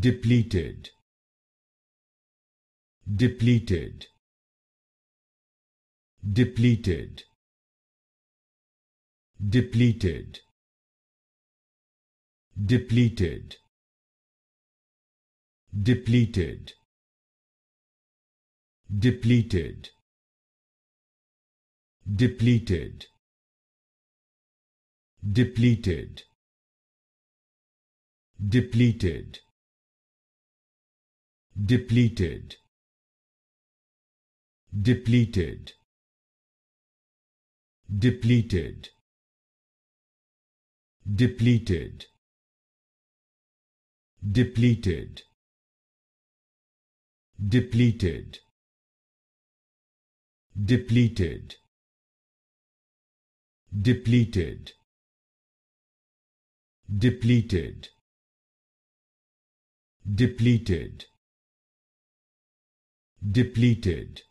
depleted depleted depleted depleted depleted depleted depleted depleted depleted depleted depleted depleted depleted depleted depleted depleted depleted depleted depleted depleted depleted